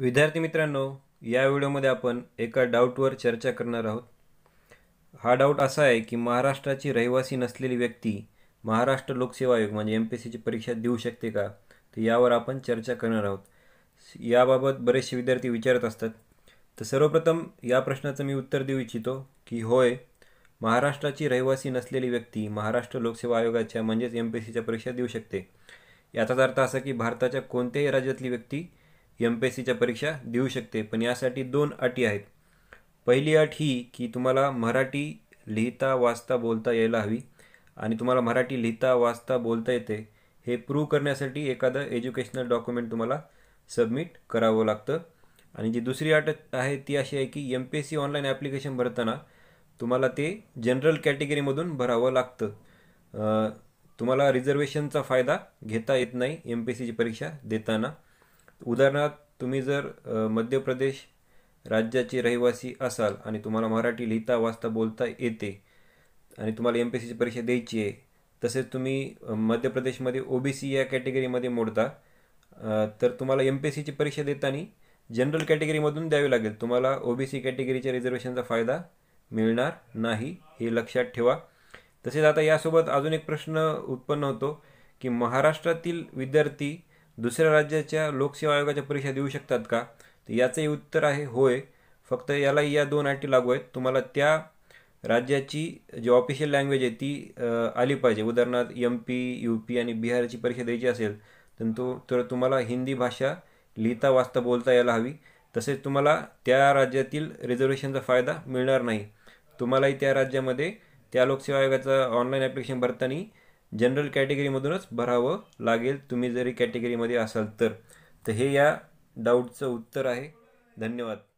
विद्यार्थी मित्रांनो या व्हिडिओमध्ये आपण एका डाऊटवर चर्चा करणार आहोत हा डाऊट असा आहे की महाराष्ट्राची रहिवासी नसलेली व्यक्ती महाराष्ट्र लोकसेवा आयोग म्हणजे एम पी एस सीची परीक्षा देऊ शकते का तर यावर आपण चर्चा करणार आहोत याबाबत बरेचसे विद्यार्थी विचारत असतात तर सर्वप्रथम या प्रश्नाचं मी उत्तर देऊ इच्छितो की होय महाराष्ट्राची रहिवासी नसलेली व्यक्ती महाराष्ट्र लोकसेवा आयोगाच्या म्हणजेच एम पी एस सीच्या परीक्षा देऊ शकते याचाच अर्थ असा की भारताच्या कोणत्याही राज्यातली व्यक्ती एम पी एस सीच्या परीक्षा देऊ शकते पण यासाठी दोन अटी आहेत पहिली अट ही की तुम्हाला मराठी लिहिता वाचता बोलता यायला हवी आणि तुम्हाला मराठी लिहिता वाचता बोलता येते हे प्रूव्ह करण्यासाठी एखादं एज्युकेशनल डॉक्युमेंट तुम्हाला सबमिट करावं लागतं आणि जी दुसरी अट आहे ती अशी आहे की M P S C online application भरताना तुम्हाला ते जनरल कॅटेगरीमधून भरावं लागतं तुम्हाला रिझर्वेशनचा फायदा घेता येत नाही एम पी एस सीची परीक्षा देताना उदाहरणार्थ तुम्ही जर मध्य प्रदेश राज्याचे रहिवासी असाल आणि तुम्हाला मराठी लिहिता वाचता बोलता येते आणि तुम्हाला एम पी सीची परीक्षा द्यायची आहे तसेच तुम्ही मध्य प्रदेशमध्ये ओ बी सी या कॅटेगरीमध्ये मोडता तर तुम्हाला एम पी एस सीची परीक्षा देताना जनरल कॅटेगरीमधून द्यावी लागेल तुम्हाला ओ बी सी कॅटेगरीच्या रिझर्वेशनचा फायदा मिळणार नाही हे लक्षात ठेवा तसेच आता यासोबत अजून एक प्रश्न उत्पन्न होतो की महाराष्ट्रातील विद्यार्थी दुसऱ्या राज्याच्या लोकसेवा आयोगाच्या परीक्षा देऊ शकतात का तर याचंही उत्तर आहे होय फक्त याला या दोन अटी लागू आहेत तुम्हाला त्या राज्याची जी ऑफिशियल लँग्वेज आहे ती आली पाहिजे उदाहरणार्थ एम पी यू पी आणि बिहारची परीक्षा द्यायची असेल तर तो तर तुम्हाला हिंदी भाषा लिहिता वाचता बोलता यायला हवी तसेच तुम्हाला त्या राज्यातील रिझर्वेशनचा फायदा मिळणार नाही तुम्हालाही त्या राज्यामध्ये त्या लोकसेवा आयोगाचं ऑनलाईन ॲप्लिकेशन भरताना जनरल कॅटेगरीमधूनच भरावं लागेल तुम्ही जरी कॅटेगरीमध्ये असाल तर तर हे या डाऊटचं उत्तर आहे धन्यवाद